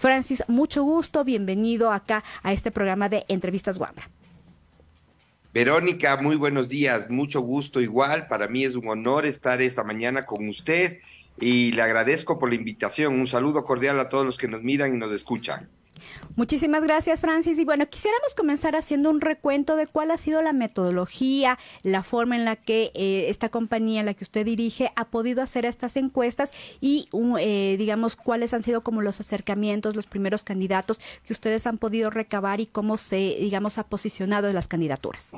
Francis, mucho gusto, bienvenido acá a este programa de Entrevistas Guambra. Verónica, muy buenos días, mucho gusto igual, para mí es un honor estar esta mañana con usted y le agradezco por la invitación. Un saludo cordial a todos los que nos miran y nos escuchan. Muchísimas gracias, Francis. Y bueno, quisiéramos comenzar haciendo un recuento de cuál ha sido la metodología, la forma en la que eh, esta compañía, la que usted dirige, ha podido hacer estas encuestas y, eh, digamos, cuáles han sido como los acercamientos, los primeros candidatos que ustedes han podido recabar y cómo se, digamos, ha posicionado en las candidaturas.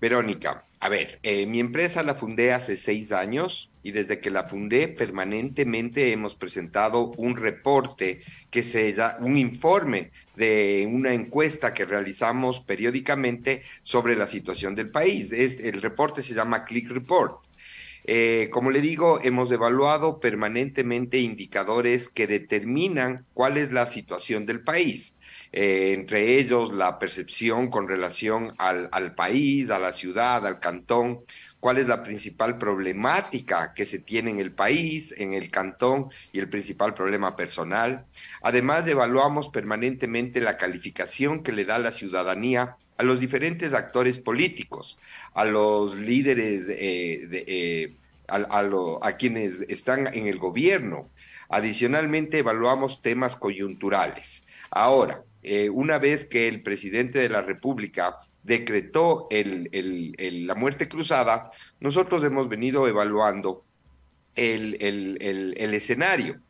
Verónica, a ver, eh, mi empresa la fundé hace seis años y desde que la fundé permanentemente hemos presentado un reporte que se da, un informe de una encuesta que realizamos periódicamente sobre la situación del país. el reporte se llama Click Report. Eh, como le digo, hemos evaluado permanentemente indicadores que determinan cuál es la situación del país. Eh, entre ellos la percepción con relación al, país, a la ciudad, al cantón, cuál es la principal problemática que se tiene en el país, en el cantón y el principal problema personal. Además, evaluamos permanentemente la calificación que le da la ciudadanía a los diferentes actores políticos, a los líderes, eh, eh, a, a quienes están en el gobierno. Adicionalmente, evaluamos temas coyunturales. Ahora, eh, una vez que el presidente de la República decretó la muerte cruzada, nosotros hemos venido evaluando el, escenario.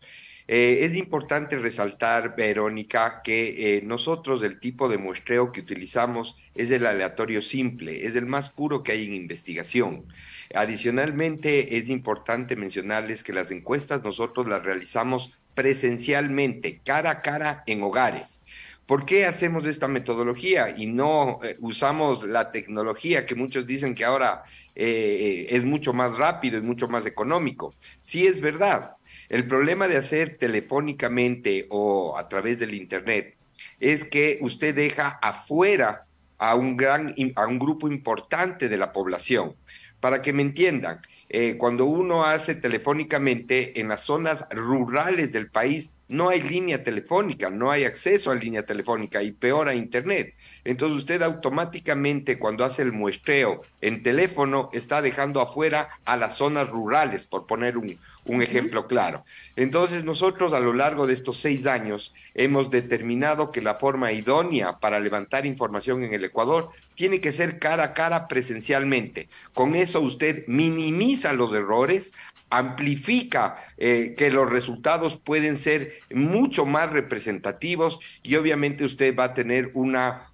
Eh, es importante resaltar, Verónica, que eh, nosotros el tipo de muestreo que utilizamos es el aleatorio simple, es el más puro que hay en investigación. Adicionalmente, es importante mencionarles que las encuestas nosotros las realizamos presencialmente, cara a cara en hogares. ¿Por qué hacemos esta metodología y no eh, usamos la tecnología que muchos dicen que ahora eh, es mucho más rápido, es mucho más económico? Sí es verdad. El problema de hacer telefónicamente o a través del Internet es que usted deja afuera a un, gran, a un grupo importante de la población. Para que me entiendan, eh, cuando uno hace telefónicamente en las zonas rurales del país, no hay línea telefónica, no hay acceso a línea telefónica y peor a Internet. Entonces usted automáticamente cuando hace el muestreo en teléfono está dejando afuera a las zonas rurales, por poner un, ejemplo claro. Entonces nosotros a lo largo de estos seis años hemos determinado que la forma idónea para levantar información en el Ecuador tiene que ser cara a cara presencialmente. Con eso usted minimiza los errores, amplifica eh, que los resultados pueden ser mucho más representativos y obviamente usted va a tener una,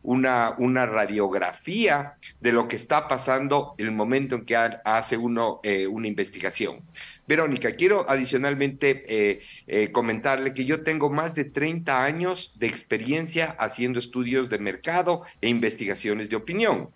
radiografía de lo que está pasando el momento en que hace uno eh, una investigación. Verónica, quiero adicionalmente eh, comentarle que yo tengo más de 30 años de experiencia haciendo estudios de mercado e investigaciones de opinión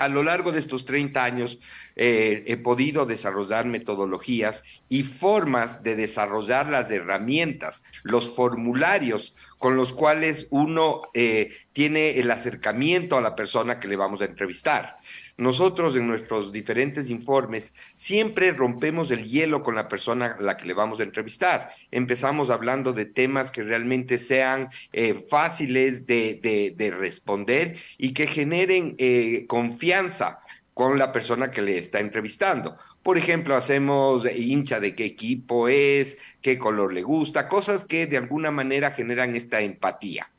a lo largo de estos 30 años eh, he podido desarrollar metodologías y formas de desarrollar las herramientas, los formularios con los cuales uno eh, tiene el acercamiento a la persona que le vamos a entrevistar. Nosotros en nuestros diferentes informes siempre rompemos el hielo con la persona a la que le vamos a entrevistar. Empezamos hablando de temas que realmente sean eh, fáciles de, responder y que generen eh, confianza con la persona que le está entrevistando. Por ejemplo, hacemos hincha de qué equipo es, qué color le gusta, cosas que de alguna manera generan esta empatía.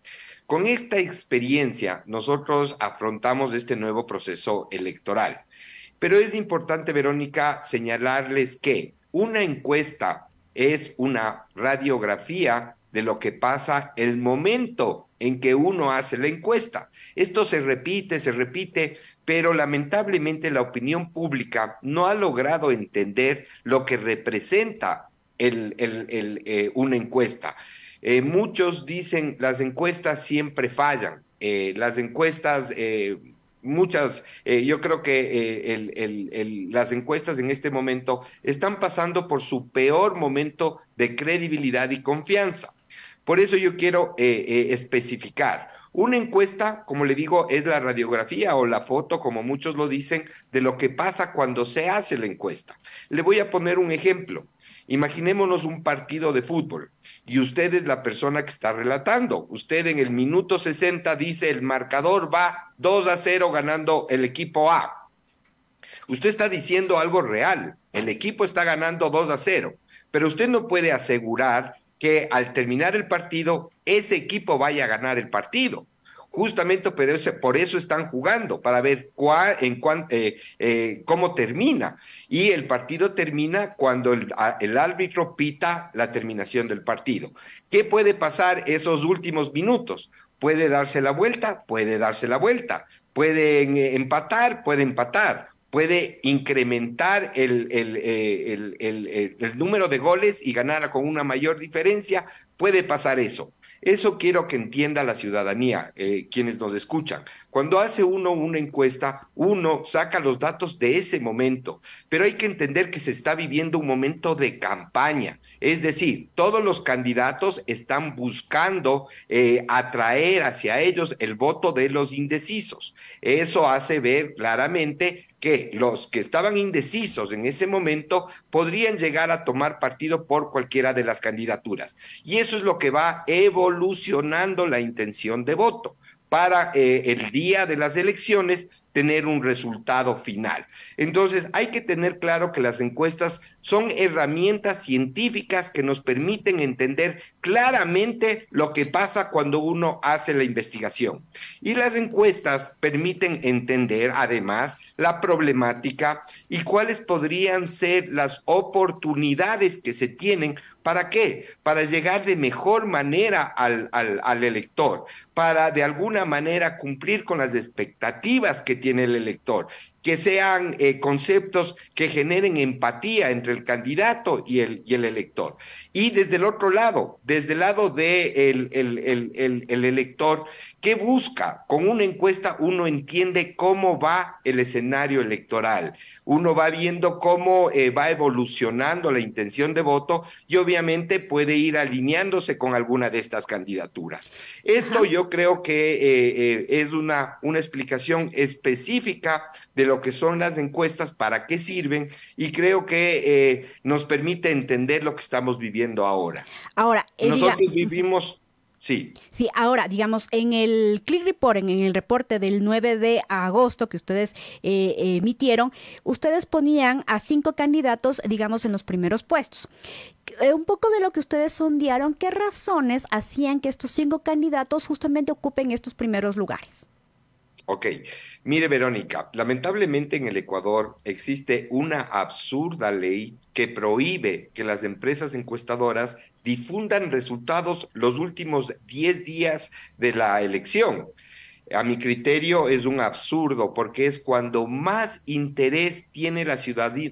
Con esta experiencia, nosotros afrontamos este nuevo proceso electoral. Pero es importante, Verónica, señalarles que una encuesta es una radiografía de lo que pasa el momento en que uno hace la encuesta. Esto se repite, se repite, pero lamentablemente la opinión pública no ha logrado entender lo que representa eh, una encuesta. Eh, muchos dicen las encuestas siempre fallan, eh, las encuestas muchas, yo creo que las encuestas en este momento están pasando por su peor momento de credibilidad y confianza. Por eso yo quiero especificar. Una encuesta, como le digo, es la radiografía o la foto, como muchos lo dicen, de lo que pasa cuando se hace la encuesta. Le voy a poner un ejemplo. Imaginémonos un partido de fútbol y usted es la persona que está relatando. Usted en el minuto 60 dice el marcador va 2 a 0 ganando el equipo A. Usted está diciendo algo real. El equipo está ganando 2 a 0, pero usted no puede asegurar que al terminar el partido ese equipo vaya a ganar el partido. Justamente por eso están jugando, para ver cuál, en eh, eh, cómo termina. Y el partido termina cuando el, árbitro pita la terminación del partido. ¿Qué puede pasar esos últimos minutos? ¿Puede darse la vuelta? Puede darse la vuelta. ¿Pueden eh, empatar? Puede empatar puede incrementar eh, el, número de goles y ganar con una mayor diferencia, puede pasar eso. Eso quiero que entienda la ciudadanía, eh, quienes nos escuchan. Cuando hace uno una encuesta, uno saca los datos de ese momento, pero hay que entender que se está viviendo un momento de campaña es decir, todos los candidatos están buscando eh, atraer hacia ellos el voto de los indecisos. Eso hace ver claramente que los que estaban indecisos en ese momento podrían llegar a tomar partido por cualquiera de las candidaturas. Y eso es lo que va evolucionando la intención de voto para eh, el día de las elecciones tener un resultado final. Entonces, hay que tener claro que las encuestas son herramientas científicas que nos permiten entender claramente lo que pasa cuando uno hace la investigación. Y las encuestas permiten entender además la problemática y cuáles podrían ser las oportunidades que se tienen ¿Para qué? Para llegar de mejor manera al, al, elector, para de alguna manera cumplir con las expectativas que tiene el elector que sean eh, conceptos que generen empatía entre el candidato y el, y el elector. Y desde el otro lado, desde el lado del el, elector, ¿Qué busca? Con una encuesta uno entiende cómo va el escenario electoral, uno va viendo cómo eh, va evolucionando la intención de voto y obviamente puede ir alineándose con alguna de estas candidaturas. Esto yo creo que eh, eh, es una, una explicación específica de lo que son las encuestas, para qué sirven y creo que nos permite entender lo que estamos viviendo ahora. Ahora, Nosotros vivimos Sí. Sí, ahora, digamos, en el Click Report, en el reporte del 9 de agosto que ustedes eh, emitieron, ustedes ponían a cinco candidatos, digamos, en los primeros puestos. Eh, un poco de lo que ustedes sondearon, ¿qué razones hacían que estos cinco candidatos justamente ocupen estos primeros lugares? Ok, mire Verónica, lamentablemente en el Ecuador existe una absurda ley que prohíbe que las empresas encuestadoras difundan resultados los últimos 10 días de la elección. A mi criterio es un absurdo porque es cuando más interés tiene la,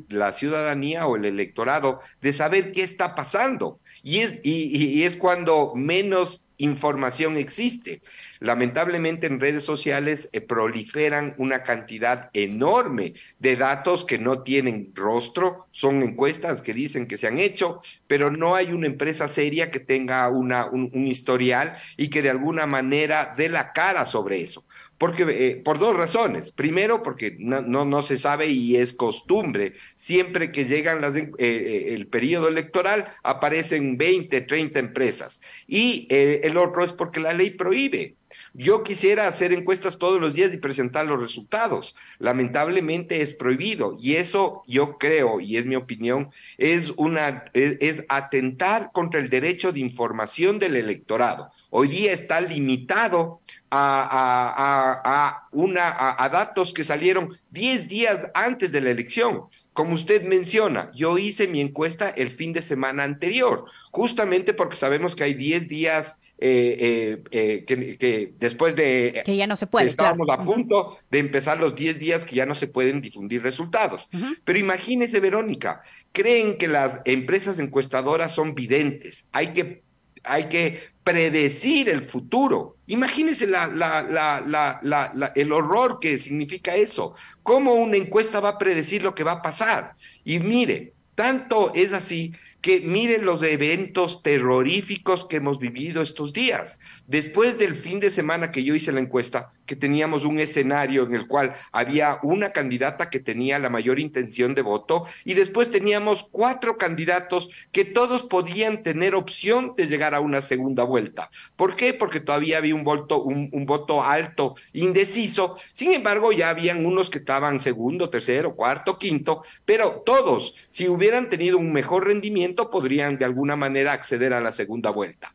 la ciudadanía o el electorado de saber qué está pasando. Y es, y, es cuando menos información existe. Lamentablemente en redes sociales eh, proliferan una cantidad enorme de datos que no tienen rostro, son encuestas que dicen que se han hecho, pero no hay una empresa seria que tenga una, un historial y que de alguna manera dé la cara sobre eso. Porque, eh, por dos razones. Primero, porque no, no, se sabe y es costumbre. Siempre que llegan eh, eh, el periodo electoral, aparecen 20, 30 empresas. Y el otro es porque la ley prohíbe. Yo quisiera hacer encuestas todos los días y presentar los resultados. Lamentablemente es prohibido y eso yo creo, y es mi opinión, es, una, es atentar contra el derecho de información del electorado hoy día está limitado a, datos que salieron 10 días antes de la elección. Como usted menciona, yo hice mi encuesta el fin de semana anterior, justamente porque sabemos que hay 10 días eh, eh, eh, que, después de que ya no se puede, estábamos a punto de empezar los 10 días que ya no se pueden difundir resultados. Pero imagínese, Verónica, creen que las empresas encuestadoras son videntes. Hay que, hay que predecir el futuro. Imagínense la, el horror que significa eso. ¿Cómo una encuesta va a predecir lo que va a pasar? Y mire, tanto es así que miren los eventos terroríficos que hemos vivido estos días. Después del fin de semana que yo hice la encuesta, que teníamos un escenario en el cual había una candidata que tenía la mayor intención de voto y después teníamos cuatro candidatos que todos podían tener opción de llegar a una segunda vuelta. ¿Por qué? Porque todavía había un voto, un voto alto, indeciso. Sin embargo, ya habían unos que estaban segundo, tercero, cuarto, quinto, pero todos, si hubieran tenido un mejor rendimiento, podrían de alguna manera acceder a la segunda vuelta.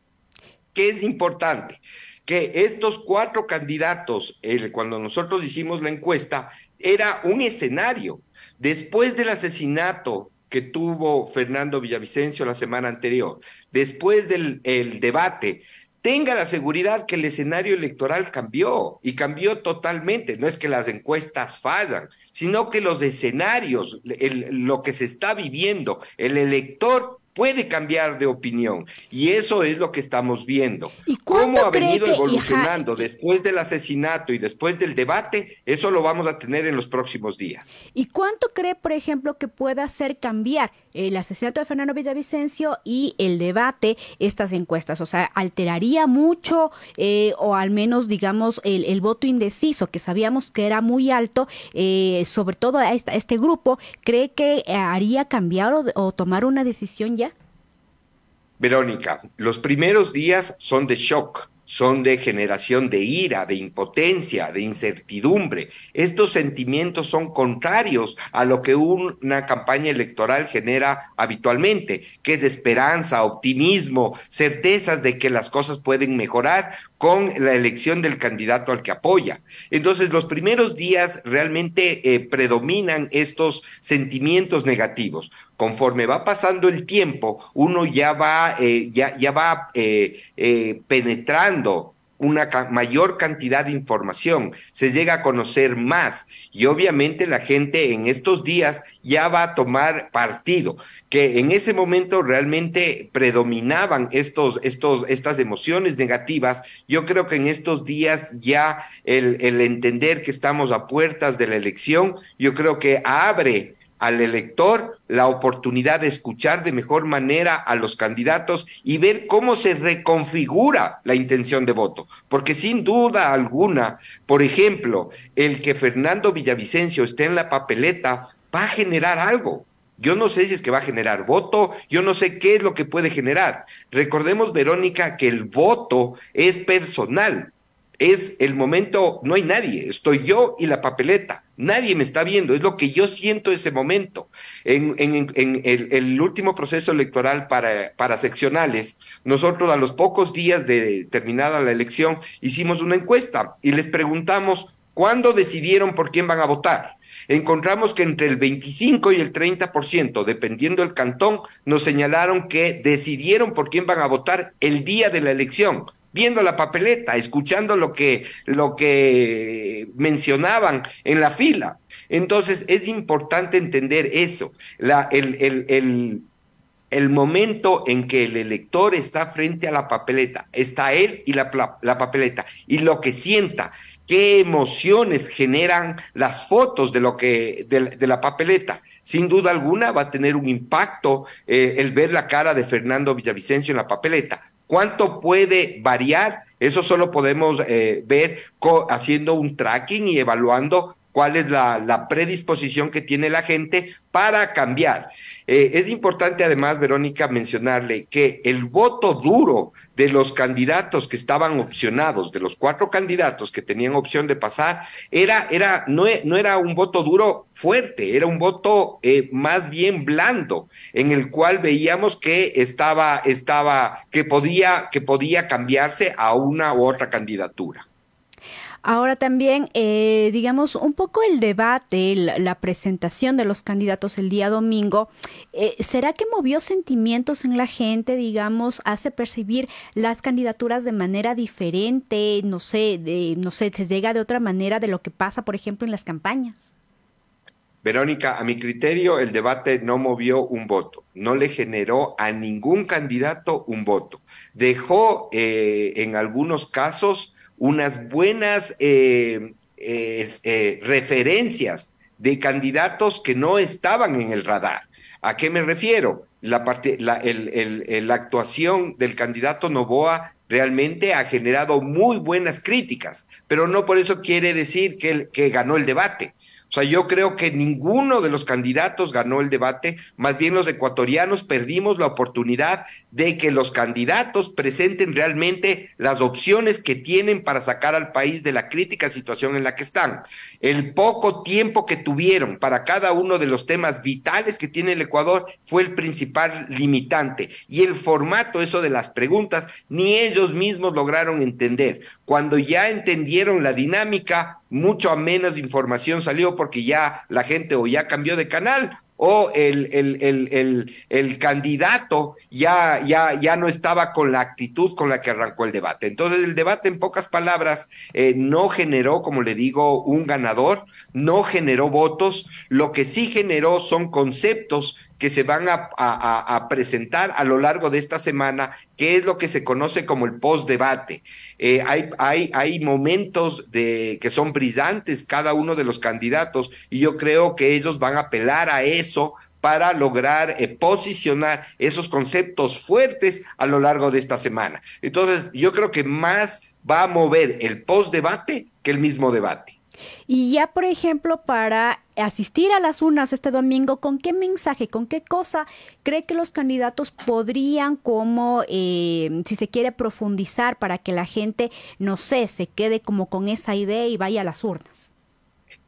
¿Qué es importante? Que estos cuatro candidatos, cuando nosotros hicimos la encuesta, era un escenario. Después del asesinato que tuvo Fernando Villavicencio la semana anterior, después del debate, tenga la seguridad que el escenario electoral cambió y cambió totalmente. No es que las encuestas fallan, sino que los escenarios, lo que se está viviendo, el elector puede cambiar de opinión. Y eso es lo que estamos viendo. ¿Y ¿Cómo ha venido evolucionando después del asesinato y después del debate? Eso lo vamos a tener en los próximos días. ¿Y cuánto cree, por ejemplo, que pueda hacer cambiar el asesinato de Fernando Villavicencio y el debate estas encuestas? O sea, ¿alteraría mucho eh, o al menos, digamos, el, voto indeciso que sabíamos que era muy alto, eh, sobre todo a, este grupo, cree que eh, haría cambiar o, o tomar una decisión ya Verónica, los primeros días son de shock, son de generación de ira, de impotencia, de incertidumbre. Estos sentimientos son contrarios a lo que una campaña electoral genera habitualmente, que es esperanza, optimismo, certezas de que las cosas pueden mejorar, con la elección del candidato al que apoya. Entonces, los primeros días realmente eh, predominan estos sentimientos negativos. Conforme va pasando el tiempo, uno ya va, eh, ya, va eh, penetrando una mayor cantidad de información, se llega a conocer más y obviamente la gente en estos días ya va a tomar partido, que en ese momento realmente predominaban estos, estos, estas emociones negativas. Yo creo que en estos días ya el, el entender que estamos a puertas de la elección, yo creo que abre al elector la oportunidad de escuchar de mejor manera a los candidatos y ver cómo se reconfigura la intención de voto. Porque sin duda alguna, por ejemplo, el que Fernando Villavicencio esté en la papeleta va a generar algo. Yo no sé si es que va a generar voto, yo no sé qué es lo que puede generar. Recordemos, Verónica, que el voto es personal es el momento, no hay nadie, estoy yo y la papeleta, nadie me está viendo, es lo que yo siento ese momento. En, el, último proceso electoral para, para seccionales, nosotros a los pocos días de terminada la elección hicimos una encuesta y les preguntamos cuándo decidieron por quién van a votar. Encontramos que entre el 25 y el 30%, dependiendo del cantón, nos señalaron que decidieron por quién van a votar el día de la elección viendo la papeleta, escuchando lo que, lo que mencionaban en la fila. Entonces es importante entender eso, el, momento en que el elector está frente a la papeleta, está él y la, papeleta, y lo que sienta, qué emociones generan las fotos de lo que de, la papeleta. Sin duda alguna va a tener un impacto eh, el ver la cara de Fernando Villavicencio en la papeleta. ¿Cuánto puede variar? Eso solo podemos eh, ver haciendo un tracking y evaluando cuál es la predisposición que tiene la gente para cambiar. Eh, es importante además, Verónica, mencionarle que el voto duro de los candidatos que estaban opcionados, de los cuatro candidatos que tenían opción de pasar, era, era, no, no era un voto duro fuerte, era un voto eh, más bien blando, en el cual veíamos que estaba, estaba, que podía, que podía cambiarse a una u otra candidatura. Ahora también, eh, digamos, un poco el debate, la, presentación de los candidatos el día domingo, eh, ¿será que movió sentimientos en la gente, digamos, hace percibir las candidaturas de manera diferente, no sé, no sé, se llega de otra manera de lo que pasa, por ejemplo, en las campañas? Verónica, a mi criterio, el debate no movió un voto, no le generó a ningún candidato un voto. Dejó eh, en algunos casos unas buenas eh, eh, eh, referencias de candidatos que no estaban en el radar. ¿A qué me refiero? La, parte, la, actuación del candidato Novoa realmente ha generado muy buenas críticas, pero no por eso quiere decir que, que ganó el debate sea, yo creo que ninguno de los candidatos ganó el debate, más bien los ecuatorianos perdimos la oportunidad de que los candidatos presenten realmente las opciones que tienen para sacar al país de la crítica situación en la que están. El poco tiempo que tuvieron para cada uno de los temas vitales que tiene el Ecuador fue el principal limitante y el formato, eso de las preguntas, ni ellos mismos lograron entender cuando ya entendieron la dinámica, mucho menos información salió porque ya la gente o ya cambió de canal o el, el, candidato ya, ya, ya no estaba con la actitud con la que arrancó el debate. Entonces el debate, en pocas palabras, eh, no generó, como le digo, un ganador, no generó votos, lo que sí generó son conceptos que se van a, presentar a lo largo de esta semana, que es lo que se conoce como el post-debate. Eh, hay, hay, hay, momentos de, que son brillantes cada uno de los candidatos y yo creo que ellos van a apelar a eso para lograr eh, posicionar esos conceptos fuertes a lo largo de esta semana. Entonces, yo creo que más va a mover el post-debate que el mismo debate. Y ya, por ejemplo, para asistir a las urnas este domingo, ¿con qué mensaje, con qué cosa cree que los candidatos podrían, como, eh, si se quiere profundizar para que la gente, no sé, se quede como con esa idea y vaya a las urnas?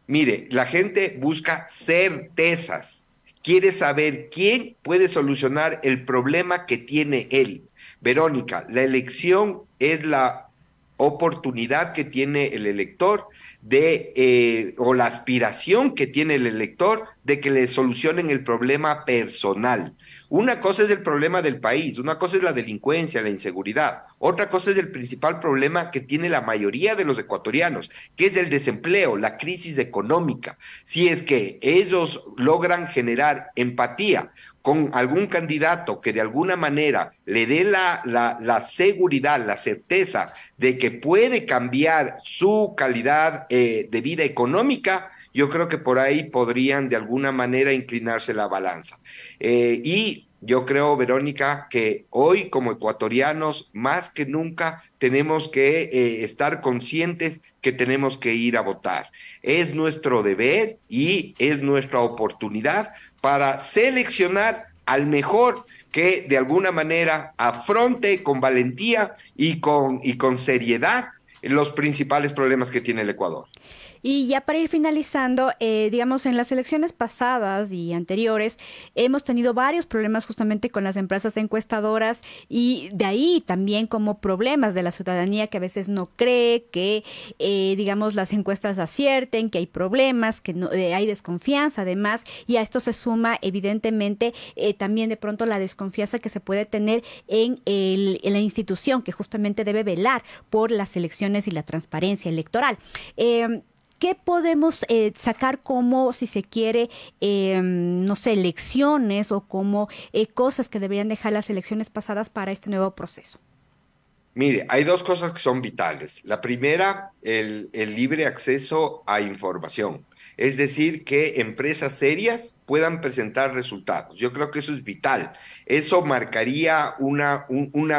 Mire, la gente busca certezas, quiere saber quién puede solucionar el problema que tiene él. Verónica, la elección es la oportunidad que tiene el elector de eh, o la aspiración que tiene el elector de que le solucionen el problema personal. Una cosa es el problema del país, una cosa es la delincuencia, la inseguridad, otra cosa es el principal problema que tiene la mayoría de los ecuatorianos, que es el desempleo, la crisis económica. Si es que ellos logran generar empatía con algún candidato que de alguna manera le dé la, seguridad, la certeza de que puede cambiar su calidad eh, de vida económica, yo creo que por ahí podrían de alguna manera inclinarse la balanza. Eh, y yo creo, Verónica, que hoy como ecuatorianos, más que nunca, tenemos que eh, estar conscientes que tenemos que ir a votar. Es nuestro deber y es nuestra oportunidad para seleccionar al mejor que de alguna manera afronte con valentía y con, y con seriedad los principales problemas que tiene el Ecuador. Y ya para ir finalizando, eh, digamos, en las elecciones pasadas y anteriores, hemos tenido varios problemas justamente con las empresas encuestadoras y de ahí también como problemas de la ciudadanía que a veces no cree que, eh, digamos, las encuestas acierten, que hay problemas, que no, eh, hay desconfianza además, y a esto se suma evidentemente también de pronto la desconfianza que se puede tener en, la institución que justamente debe velar por las elecciones y la transparencia electoral. Em, ¿Qué podemos eh, sacar como, si se quiere, em, no sé, elecciones o como eh, cosas que deberían dejar las elecciones pasadas para este nuevo proceso? Mire, hay dos cosas que son vitales. La primera, el, libre acceso a información. Es decir, que empresas serias puedan presentar resultados. Yo creo que eso es vital. Eso marcaría una,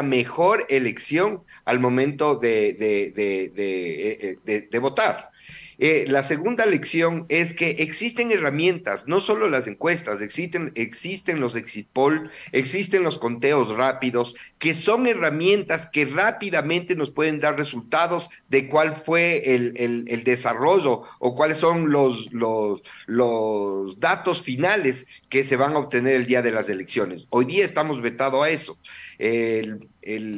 mejor elección al momento de, de eh, votar. Eh, la segunda lección es que existen herramientas, no solo las encuestas, existen, existen los exit poll, existen los conteos rápidos, que son herramientas que rápidamente nos pueden dar resultados de cuál fue el, desarrollo o cuáles son los, los datos finales que se van a obtener el día de las elecciones. Hoy día estamos vetados a eso el,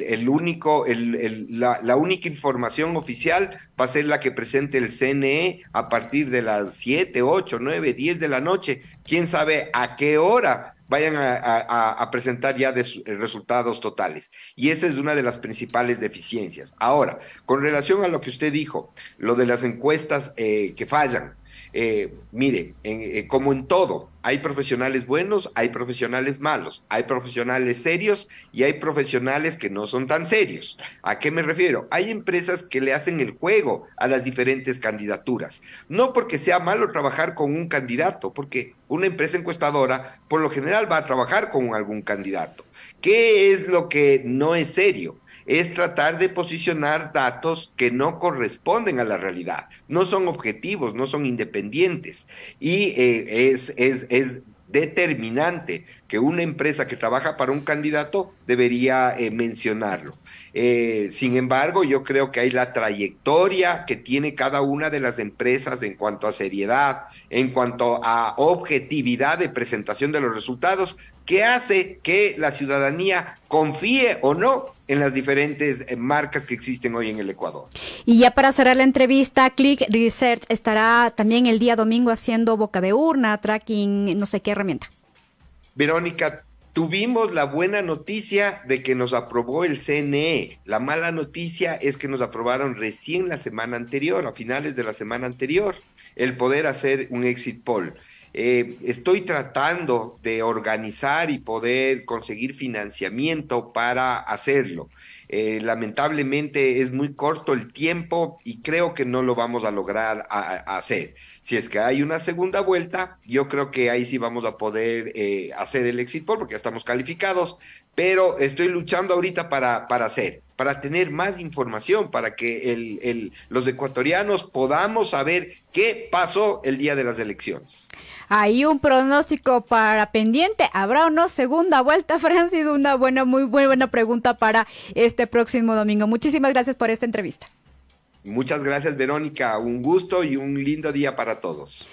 el único, la, única información oficial va a ser la que presente el CNE a partir de las 7, 8, 9, 10 de la noche. ¿Quién sabe a qué hora? vayan a, presentar ya eh, resultados totales. Y esa es una de las principales deficiencias. Ahora, con relación a lo que usted dijo, lo de las encuestas eh, que fallan, eh, mire, eh, como en todo, hay profesionales buenos, hay profesionales malos, hay profesionales serios y hay profesionales que no son tan serios. ¿A qué me refiero? Hay empresas que le hacen el juego a las diferentes candidaturas. No porque sea malo trabajar con un candidato, porque una empresa encuestadora por lo general va a trabajar con algún candidato. ¿Qué es lo que no es serio? es tratar de posicionar datos que no corresponden a la realidad, no son objetivos, no son independientes. Y eh, es, determinante que una empresa que trabaja para un candidato debería eh, mencionarlo. Eh, sin embargo, yo creo que hay la trayectoria que tiene cada una de las empresas en cuanto a seriedad, en cuanto a objetividad de presentación de los resultados, que hace que la ciudadanía confíe o no en las diferentes eh, marcas que existen hoy en el Ecuador. Y ya para cerrar la entrevista, Click Research estará también el día domingo haciendo boca de urna, tracking, no sé qué herramienta. Verónica, tuvimos la buena noticia de que nos aprobó el CNE. La mala noticia es que nos aprobaron recién la semana anterior, a finales de la semana anterior, el poder hacer un exit poll. Eh, estoy tratando de organizar y poder conseguir financiamiento para hacerlo. Eh, lamentablemente es muy corto el tiempo y creo que no lo vamos a lograr hacer. Si es que hay una segunda vuelta, yo creo que ahí sí vamos a poder eh, hacer el exit poll porque ya estamos calificados, pero estoy luchando ahorita para, para hacer, para tener más información, para que los ecuatorianos podamos saber qué pasó el día de las elecciones. Hay un pronóstico para pendiente. ¿Habrá o no segunda vuelta, Francis? Una buena, muy, muy buena pregunta para este próximo domingo. Muchísimas gracias por esta entrevista. Muchas gracias, Verónica. Un gusto y un lindo día para todos.